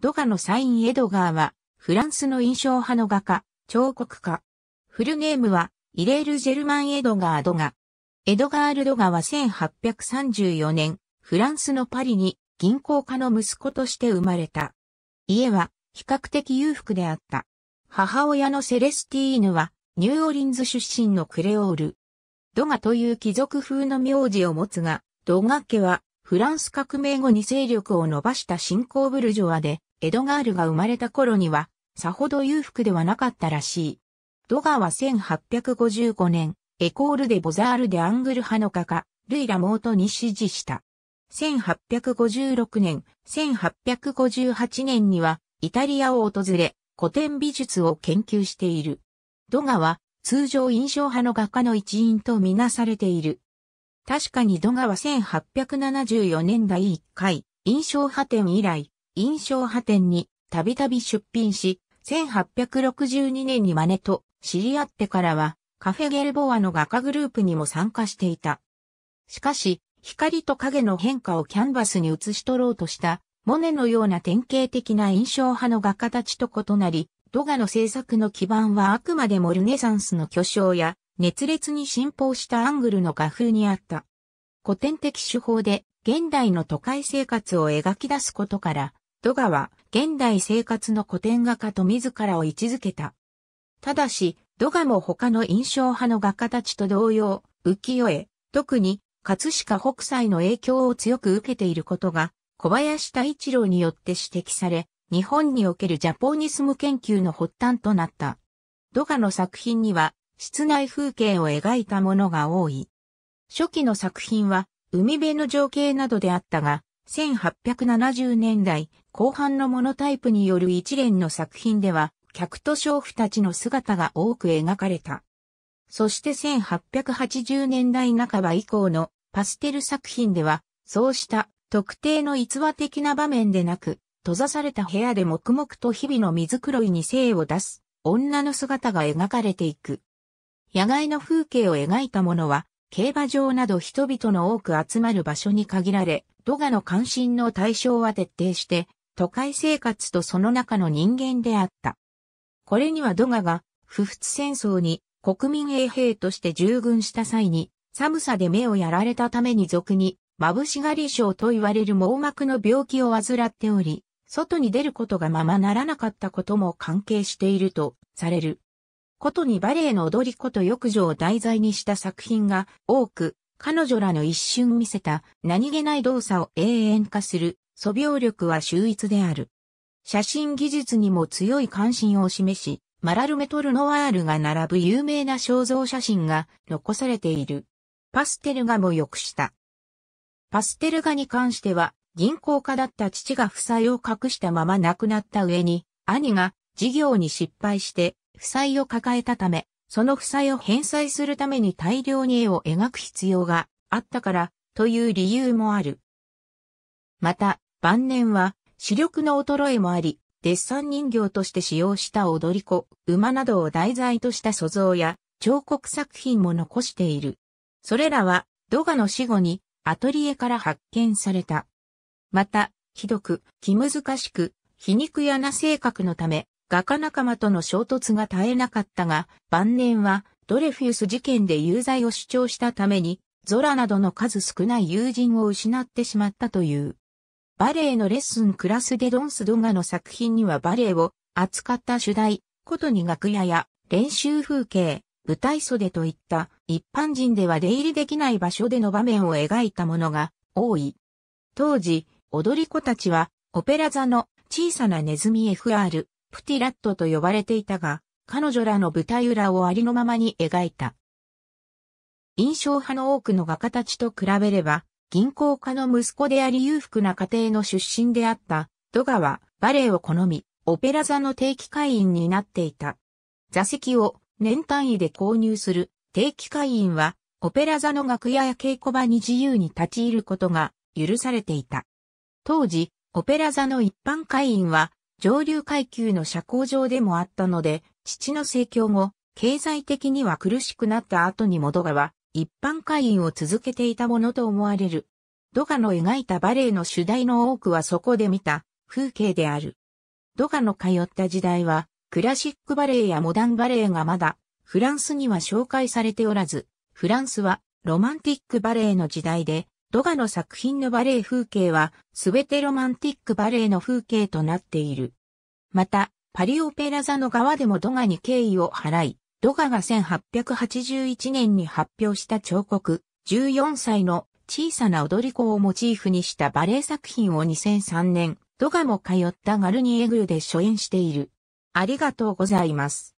ドガのサイン・エドガーは、フランスの印象派の画家、彫刻家。フルネームは、イレール・ジェルマン・エドガー・ドガ。エドガール・ドガは1834年、フランスのパリに銀行家の息子として生まれた。家は比較的裕福であった。母親のセレスティーヌは、ニューオリンズ出身のクレオール。ドガという貴族風の名字を持つが、ドガ家は、フランス革命後に勢力を伸ばした新興ブルジョアで、エドガールが生まれた頃には、さほど裕福ではなかったらしい。ドガは1855年、エコールでボザールでアングル派の画家、ルイ・ラモートに支持した。1856年、1858年には、イタリアを訪れ、古典美術を研究している。ドガは、通常印象派の画家の一員とみなされている。確かにドガは1874年第1回、印象派展以来、印象派展にたびたび出品し、1862年にマネと知り合ってからは、カフェゲルボアの画家グループにも参加していた。しかし、光と影の変化をキャンバスに映し取ろうとした、モネのような典型的な印象派の画家たちと異なり、ドガの制作の基盤はあくまでもルネサンスの巨匠や、熱烈に信奉したアングルの画風にあった。古典的手法で、現代の都会生活を描き出すことから、ドガは、現代生活の古典画家と自らを位置づけた。ただし、ドガも他の印象派の画家たちと同様、浮世絵、特に、葛飾北斎の影響を強く受けていることが、小林太一郎によって指摘され、日本におけるジャポニスム研究の発端となった。ドガの作品には、室内風景を描いたものが多い。初期の作品は、海辺の情景などであったが、1870年代後半のモノタイプによる一連の作品では、客と娼婦たちの姿が多く描かれた。そして1880年代半ば以降のパステル作品では、そうした特定の逸話的な場面でなく、閉ざされた部屋で黙々と日々の水黒いに精を出す女の姿が描かれていく。野外の風景を描いたものは、競馬場など人々の多く集まる場所に限られ、ドガの関心の対象は徹底して、都会生活とその中の人間であった。これにはドガが、不仏戦争に国民衛兵として従軍した際に、寒さで目をやられたために俗に、眩しがり症と言われる網膜の病気を患っており、外に出ることがままならなかったことも関係しているとされる。ことにバレエの踊り子と浴場を題材にした作品が多く彼女らの一瞬見せた何気ない動作を永遠化する素描力は秀逸である。写真技術にも強い関心を示し、マラルメトルノワールが並ぶ有名な肖像写真が残されている。パステル画も良くした。パステル画に関しては、銀行家だった父が負債を隠したまま亡くなった上に、兄が事業に失敗して負債を抱えたため、その負債を返済するために大量に絵を描く必要があったからという理由もある。また、晩年は視力の衰えもあり、デッサン人形として使用した踊り子、馬などを題材とした塑像や彫刻作品も残している。それらは、ドガの死後にアトリエから発見された。また、ひどく、気難しく、皮肉やな性格のため、画家仲間との衝突が絶えなかったが、晩年はドレフィウス事件で有罪を主張したために、ゾラなどの数少ない友人を失ってしまったという。バレエのレッスンクラスでドンスドガの作品にはバレエを扱った主題、ことに楽屋や練習風景、舞台袖といった一般人では出入りできない場所での場面を描いたものが多い。当時、踊り子たちはオペラ座の小さなネズミ FR プティラットと呼ばれていたが、彼女らの舞台裏をありのままに描いた。印象派の多くの画家たちと比べれば、銀行家の息子であり裕福な家庭の出身であった、ドガはバレエを好み、オペラ座の定期会員になっていた。座席を年単位で購入する定期会員は、オペラ座の楽屋や稽古場に自由に立ち入ることが許されていた。当時、オペラ座の一般会員は上流階級の社交上でもあったので、父の盛況後、経済的には苦しくなった後にもドガは、一般会員を続けていたものと思われる。ドガの描いたバレエの主題の多くはそこで見た風景である。ドガの通った時代は、クラシックバレエやモダンバレエがまだ、フランスには紹介されておらず、フランスはロマンティックバレエの時代で、ドガの作品のバレエ風景は、すべてロマンティックバレエの風景となっている。また、パリオペラ座の側でもドガに敬意を払い、ドガが1881年に発表した彫刻、14歳の小さな踊り子をモチーフにしたバレエ作品を2003年、ドガも通ったガルニエグルで初演している。ありがとうございます。